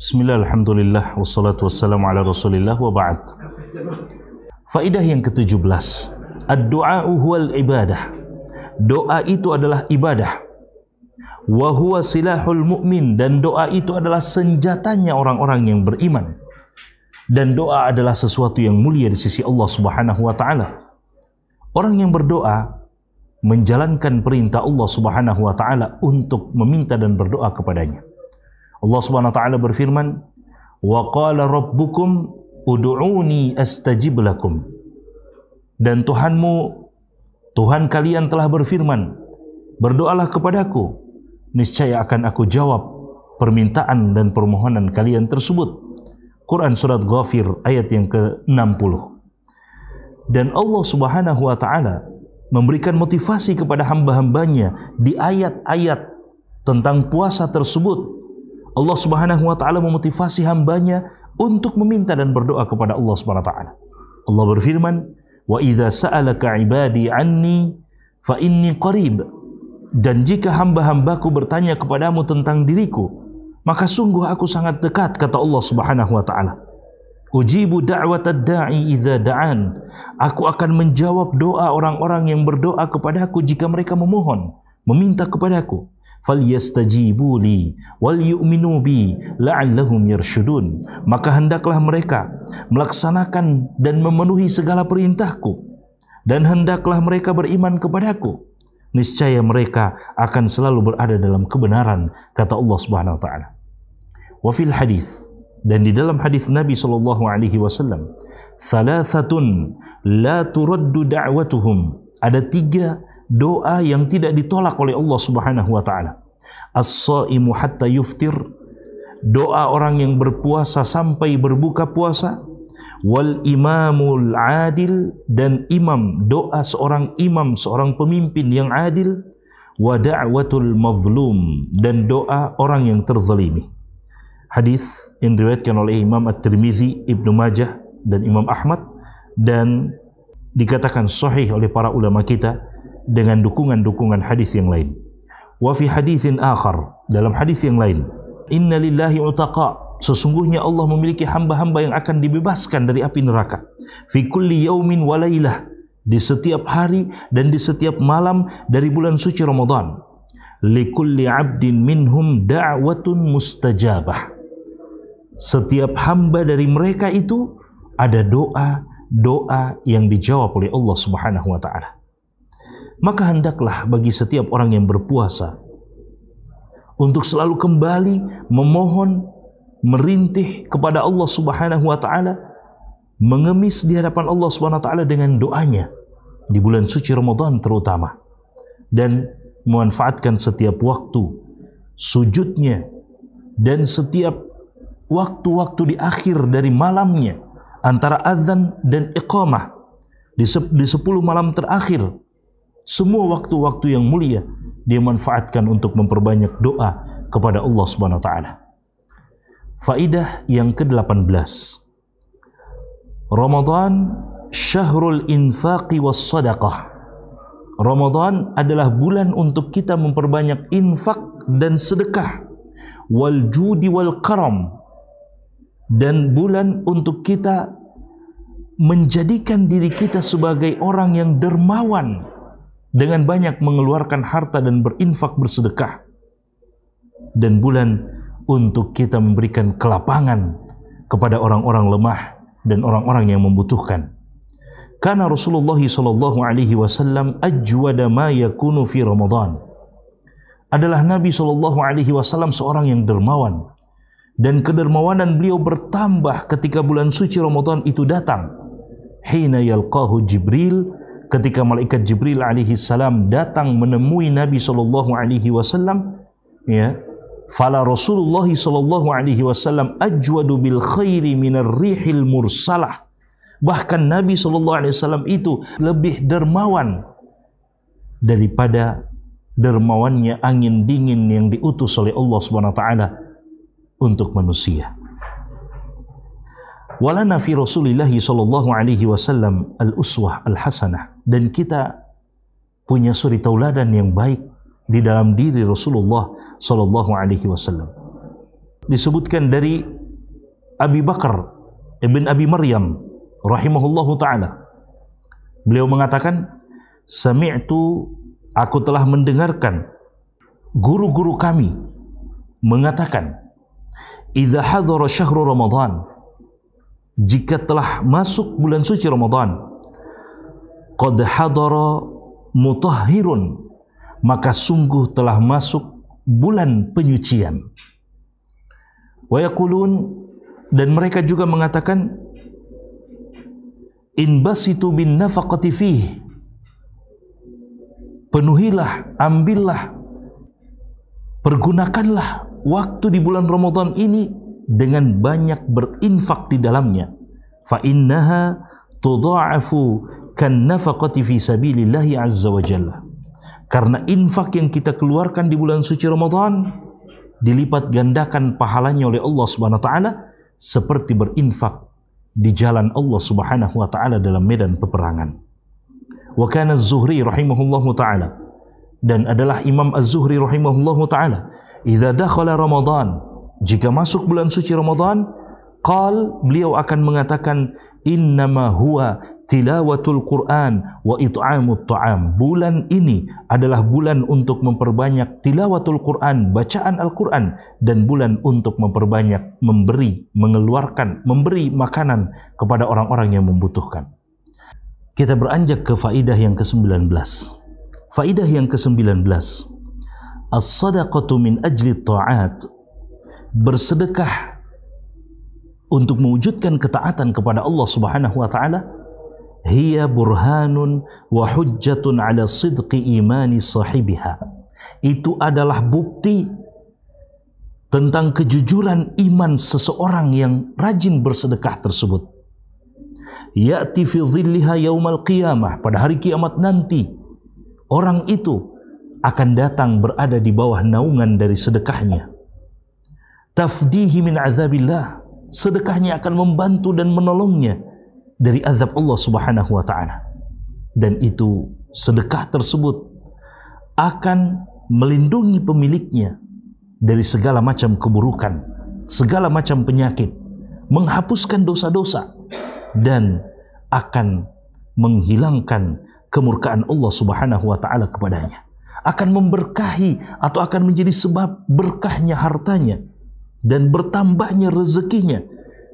Bismillah, Alhamdulillah, wassalatu wassalamu ala rasulillah wa ba'd Faidah yang ke-17 Ad-du'a'u huwal ibadah Doa itu adalah ibadah Wa huwa silahul mu'min Dan doa itu adalah senjatanya orang-orang yang beriman Dan doa adalah sesuatu yang mulia di sisi Allah subhanahu wa ta'ala Orang yang berdoa menjalankan perintah Allah subhanahu wa ta'ala untuk meminta dan berdoa kepadanya Allah Subhanahu wa taala berfirman, "Wa qala rabbukum ud'uni astajib lakum." Dan Tuhanmu Tuhan kalian telah berfirman, "Berdoalah kepadaku, niscaya akan aku jawab permintaan dan permohonan kalian tersebut." Quran surat Ghafir ayat yang ke-60. Dan Allah Subhanahu wa taala memberikan motivasi kepada hamba-hambanya di ayat-ayat tentang puasa tersebut Allah Subhanahu wa taala memotivasi hambanya untuk meminta dan berdoa kepada Allah Subhanahu wa taala. Allah berfirman, "Wa idza sa'alaka 'ibadi 'anni fa inni qarib." Dan jika hamba-hambaku bertanya kepadamu tentang diriku, maka sungguh aku sangat dekat kata Allah Subhanahu wa taala. Ujibu da'watad da'i idza da'an. Aku akan menjawab doa orang-orang yang berdoa kepadaku jika mereka memohon, meminta kepadaku falyastajibu li wal yu'minu bi la'allahum yarsyudun maka hendaklah mereka melaksanakan dan memenuhi segala perintahku dan hendaklah mereka beriman kepadaku niscaya mereka akan selalu berada dalam kebenaran kata Allah Subhanahu wa taala wa fil hadis dan di dalam hadis Nabi sallallahu alaihi wasallam thalathatun la turaddu da'watuhum ada tiga doa yang tidak ditolak oleh Allah Subhanahu wa taala. as saimu hatta yuftir. Doa orang yang berpuasa sampai berbuka puasa. Wal imamul adil dan imam, doa seorang imam, seorang pemimpin yang adil. Wa da'watul mazlum dan doa orang yang terzalimi. Hadis yang diriwayatkan oleh Imam At-Tirmizi, Ibnu Majah dan Imam Ahmad dan dikatakan sahih oleh para ulama kita dengan dukungan-dukungan hadis yang lain. Wa fi haditsin akhar, dalam hadis yang lain, inna lillahi utaqa, sesungguhnya Allah memiliki hamba-hamba yang akan dibebaskan dari api neraka. Fi kulli yaumin wa lailah, di setiap hari dan di setiap malam dari bulan suci Ramadan. kulli abdin minhum da'watun mustajabah. Setiap hamba dari mereka itu ada doa doa yang dijawab oleh Allah Subhanahu wa taala maka hendaklah bagi setiap orang yang berpuasa untuk selalu kembali memohon, merintih kepada Allah Subhanahu wa taala, mengemis di hadapan Allah Subhanahu wa taala dengan doanya di bulan suci Ramadan terutama dan memanfaatkan setiap waktu sujudnya dan setiap waktu-waktu di akhir dari malamnya antara azan dan iqamah di 10 malam terakhir semua waktu-waktu yang mulia dia manfaatkan untuk memperbanyak doa kepada Allah Subhanahu wa taala. Faidah yang ke-18. Ramadan syahrul infaqi was sadaqah. Ramadan adalah bulan untuk kita memperbanyak infak dan sedekah wal judi wal karam dan bulan untuk kita menjadikan diri kita sebagai orang yang dermawan dengan banyak mengeluarkan harta dan berinfak bersedekah dan bulan untuk kita memberikan kelapangan kepada orang-orang lemah dan orang-orang yang membutuhkan. Karena Rasulullah sallallahu alaihi wasallam ajwada ma yakunu fi Ramadan. Adalah Nabi sallallahu alaihi wasallam seorang yang dermawan dan kedermawanan beliau bertambah ketika bulan suci Ramadan itu datang. Hina yalqahu Jibril ketika malaikat Jibril alaihi salam datang menemui Nabi sallallahu alaihi wasallam ya fala Rasulullah sallallahu alaihi wasallam ajwadu bil khairi minar rihil mursalah bahkan Nabi sallallahu alaihi wasallam itu lebih dermawan daripada dermawannya angin dingin yang diutus oleh Allah Subhanahu wa taala untuk manusia walana fi Rasulillahi sallallahu alaihi wasallam al-uswah al-hasanah dan kita punya suri tauladan yang baik di dalam diri Rasulullah sallallahu alaihi wasallam. Disebutkan dari Abi Bakar ibn Abi Maryam rahimahullahu taala. Beliau mengatakan, "Sami'tu aku telah mendengarkan guru-guru kami mengatakan, "Idza hadhara syahrul Ramadan, jika telah masuk bulan suci Ramadan qad hadara mutahhirun maka sungguh telah masuk bulan penyucian wa dan mereka juga mengatakan itu bin nafaqati fih penuhilah ambillah pergunakanlah waktu di bulan Ramadan ini dengan banyak berinfak di dalamnya fa innaha tudha'afu kan nafaqati fi sabilillah azza wa jalla karena infak yang kita keluarkan di bulan suci Ramadan dilipat gandakan pahalanya oleh Allah Subhanahu wa taala seperti berinfak di jalan Allah Subhanahu wa taala dalam medan peperangan. Wa kana Az-Zuhri rahimahullahu taala dan adalah Imam Az-Zuhri rahimahullahu taala, "Idza dakhala Ramadan" Jika masuk bulan suci Ramadan, qal beliau akan mengatakan innama huwa tilawatul Quran wa it'amut ta'am. Bulan ini adalah bulan untuk memperbanyak tilawatul Quran, bacaan Al-Quran dan bulan untuk memperbanyak memberi, mengeluarkan, memberi makanan kepada orang-orang yang membutuhkan. Kita beranjak ke faidah yang ke-19. Faidah yang ke-19. As-sadaqatu min ajli ta'at bersedekah untuk mewujudkan ketaatan kepada Allah Subhanahu wa taala hiya burhanun wa hujjatun ala sidqi imani sahibiha itu adalah bukti tentang kejujuran iman seseorang yang rajin bersedekah tersebut ya'ti fi dhilliha yaumal qiyamah pada hari kiamat nanti orang itu akan datang berada di bawah naungan dari sedekahnya tafdihi min azabillah. Sedekahnya akan membantu dan menolongnya dari azab Allah Subhanahu wa taala. Dan itu sedekah tersebut akan melindungi pemiliknya dari segala macam keburukan, segala macam penyakit, menghapuskan dosa-dosa dan akan menghilangkan kemurkaan Allah Subhanahu wa taala kepadanya. Akan memberkahi atau akan menjadi sebab berkahnya hartanya dan bertambahnya rezekinya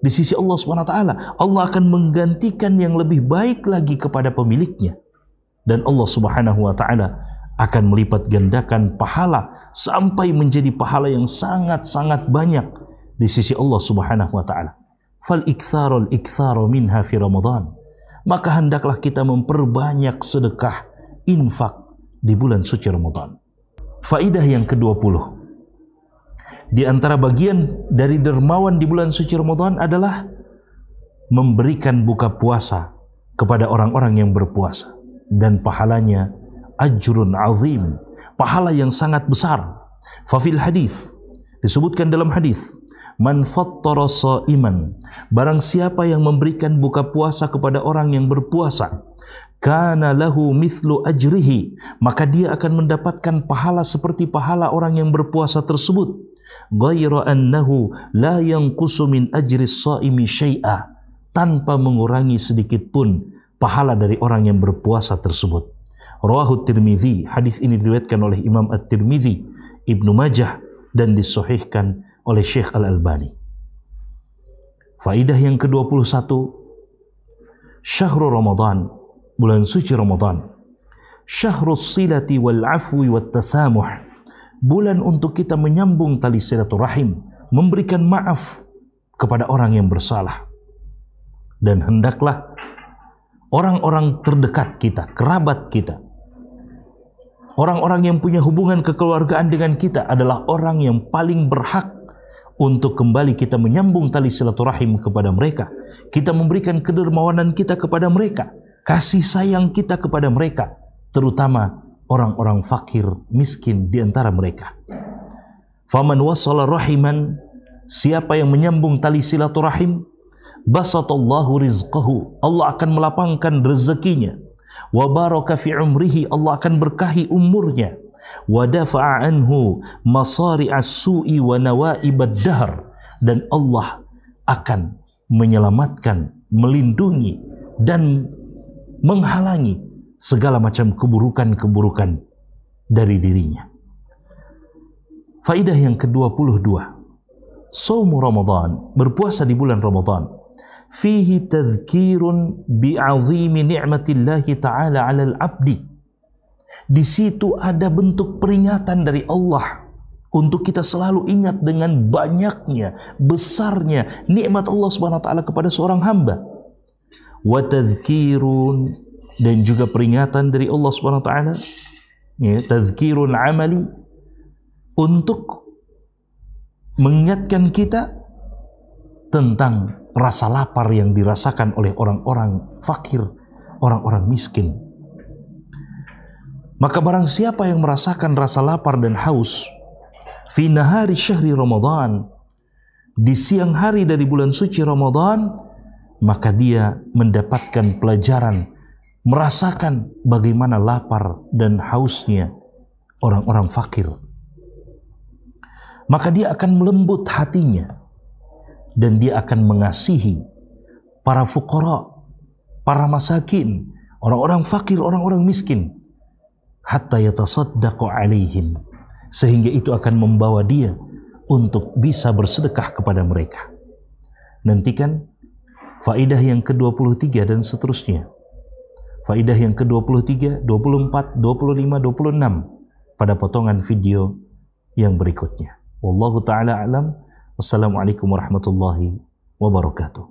di sisi Allah Subhanahu Wa Taala, Allah akan menggantikan yang lebih baik lagi kepada pemiliknya. Dan Allah Subhanahu wa taala akan melipat gandakan pahala sampai menjadi pahala yang sangat-sangat banyak di sisi Allah Subhanahu wa taala. Fal iktharul iktharu minha fi Ramadan. Maka hendaklah kita memperbanyak sedekah infak di bulan suci Ramadan. Faidah yang ke-20. Di antara bagian dari dermawan di bulan suci Ramadan adalah memberikan buka puasa kepada orang-orang yang berpuasa dan pahalanya ajrun azim, pahala yang sangat besar. Fafil hadis disebutkan dalam hadis Man fattara iman Barang siapa yang memberikan buka puasa kepada orang yang berpuasa Kana lahu mithlu ajrihi Maka dia akan mendapatkan pahala seperti pahala orang yang berpuasa tersebut غير أنه لا ينقص من أجر الصائم شيئا tanpa mengurangi sedikit pun pahala dari orang yang berpuasa tersebut. Rawahu Tirmizi hadis ini diriwayatkan oleh Imam at tirmizi Ibnu Majah dan disahihkan oleh Syekh Al-Albani. Faidah yang ke-21 Syahrul Ramadan, bulan suci Ramadan. syahrul silati wal afwi wat tasamuh bulan untuk kita menyambung tali silaturahim, memberikan maaf kepada orang yang bersalah. Dan hendaklah orang-orang terdekat kita, kerabat kita, orang-orang yang punya hubungan kekeluargaan dengan kita adalah orang yang paling berhak untuk kembali kita menyambung tali silaturahim kepada mereka. Kita memberikan kedermawanan kita kepada mereka, kasih sayang kita kepada mereka, terutama orang-orang fakir, miskin di antara mereka. Faman wasala rahiman, siapa yang menyambung tali silaturahim, basatallahu rizqahu, Allah akan melapangkan rezekinya. Wa baraka fi umrihi, Allah akan berkahi umurnya. Wa dafa'a anhu masari'as su'i wa nawa'ibad dahr. Dan Allah akan menyelamatkan, melindungi, dan menghalangi segala macam keburukan-keburukan dari dirinya. Faidah yang ke-22. Saum Ramadan, berpuasa di bulan Ramadan. Fihi tadhkirun bi'azimi ni'matillah ta'ala 'alal 'abdi. Di situ ada bentuk peringatan dari Allah untuk kita selalu ingat dengan banyaknya, besarnya nikmat Allah Subhanahu wa taala kepada seorang hamba. Wa tadhkirun dan juga peringatan dari Allah Subhanahu wa taala ya tazkirun amali untuk mengingatkan kita tentang rasa lapar yang dirasakan oleh orang-orang fakir, orang-orang miskin. Maka barang siapa yang merasakan rasa lapar dan haus fi nahari syahri Ramadan di siang hari dari bulan suci Ramadan maka dia mendapatkan pelajaran merasakan bagaimana lapar dan hausnya orang-orang fakir. Maka dia akan melembut hatinya dan dia akan mengasihi para fukara, para masakin, orang-orang fakir, orang-orang miskin. Hatta yatasaddaqu alaihim. Sehingga itu akan membawa dia untuk bisa bersedekah kepada mereka. Nantikan faidah yang ke-23 dan seterusnya. Faidah yang ke-23, 24, 25, 26 pada potongan video yang berikutnya. Wallahu taala alam. Wassalamualaikum warahmatullahi wabarakatuh.